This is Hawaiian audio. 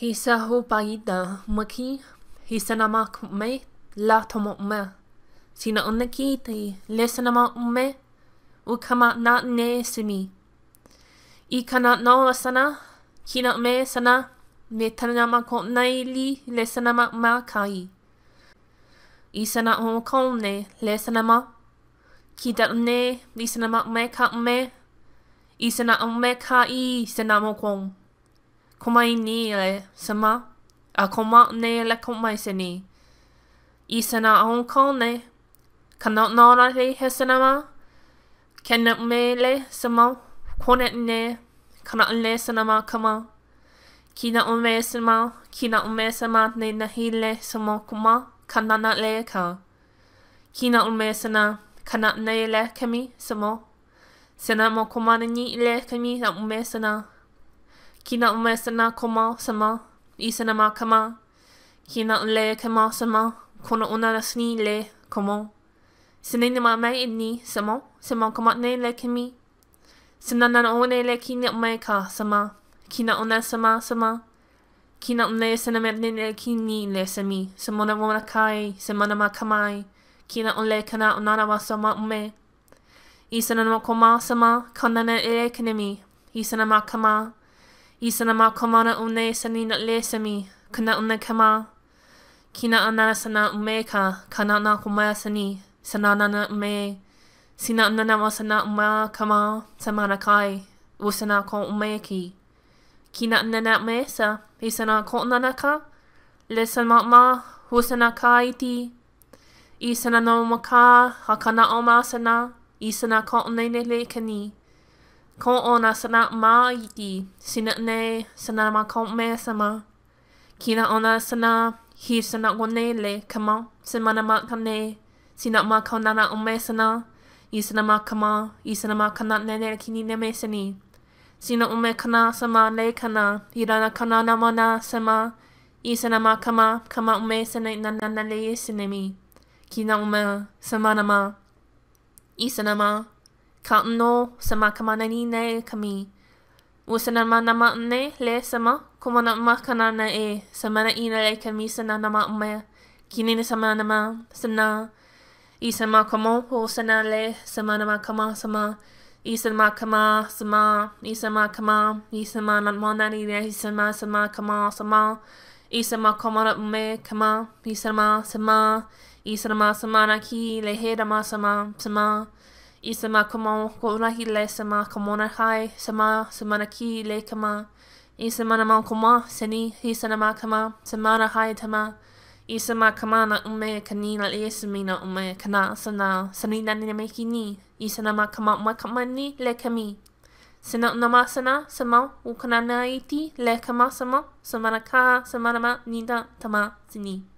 He sa ho paita maki, he sa na ma kume, la to mo ume. Si na una ki te, le sa na ma ume, u kama na ne simi. I ka na nao a sana, ki na ume sana, me tana na ma ko nai li, le sa na ma ma kai. I sa na o ka ne, le sa na ma, ki da ne, li sa na ma ume ka ume, i sa na ume ka i, sa na mo kong. koma mai ni le sama a koma ma ne le ko mai se ni i sana a on ko ne ka no na ra te he sana ma ke ne me le sama ko ne ne ka na le sana ma ka ki na o me sama ki na o me sama ne na hi le sama ko ma ka na na le ka ki na o me sana ka na ne le ka mi sama sana mo ko ma ni le ka na o me sana ki na umai sana ko ma sa ma i sana ma ka ma ki na le ka ma sa ma ko na ona na sni le ko mo se nei e ni ma mai i ni sa mo se ma ka ma nei le ki mi se na na o nei le ki ni umai ka sa ma ki na ona sa ma sa ma ki na umai sana me nei le ki ni le sa mi se mo na mo na kai se ma na ma ka mai ki na ole kana o na wa sa ma ume i sana na ma ko ma sa ma ka nana e le ki ni mi i sana ma ka ma ka ma I sana mā komana o nei sani na le sami, ka na una kama. Ki na ana sana o me ka, ka na na ko mea sani, sana nana o me. Si na una nama sana o mea kama, sa mana kai, o sana ko o me ki. Ki na una na me sa, i sana ko nana ka, le sana ma, o sana ka iti. I sana no ma ka, ha ka na o mea sana, i sana ko o nei nei le ka ni. Ka ni. ko o na sana ma i sina ne sana ma ko me sama kina o na sana hi sana go ne le kama semana ma ka ne sina ma ka nana o sana i sana ma kama i sana ma kana ne ne kini ne me sani sina o me kana sama le kana i rana kana na mana sama i sana ma kama kama o me sana na na na le e sini mi kina o me sama na ma i sana ma Kaano sa makamananine kami. Usa naman naman ne le sama kuma e na makana na e sa mana ina le kami sa na naman umaya. Kini na sama naman sa na isa makamo o sa na le sama ma kama sama isa makama sama kama, makama isa naman na ina isa ma sama kama sama isa makama na ume kama isa ma sama isa ma sama na ki le he ma sama sama i sa mā kama o ko unahi le sa mā ka mona hai, sa mā sa mana ki le kama, i sa mana mā ko mā, sa ni, hi sa na mā kama, sa mana hai ta mā, i sa mā kama na ume ka ni na le sa mi na ume ka na sa na, sa ni na na me ki ni, i sa na mā kama mā ka mā ni le ka mi. Sa na una mā sa na, sa mā, u ka i ti, le ka mā sa mā, sa mana ka, sa mana mā, ni da, ta mā, sa ni.